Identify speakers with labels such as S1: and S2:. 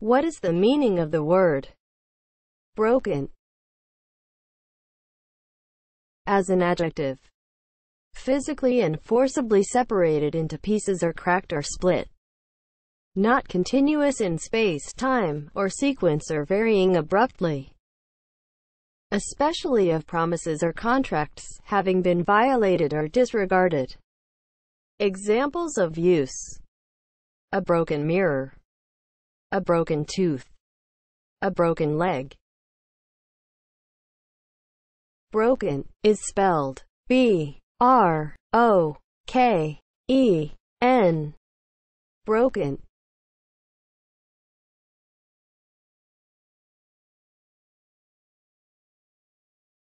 S1: What is the meaning of the word broken? As an adjective,
S2: physically and forcibly separated into pieces or cracked or split, not continuous in space, time, or sequence or varying abruptly, especially of promises or contracts, having been violated or disregarded. Examples of use A broken
S1: mirror a broken tooth, a broken leg. Broken is spelled B R O K E N. Broken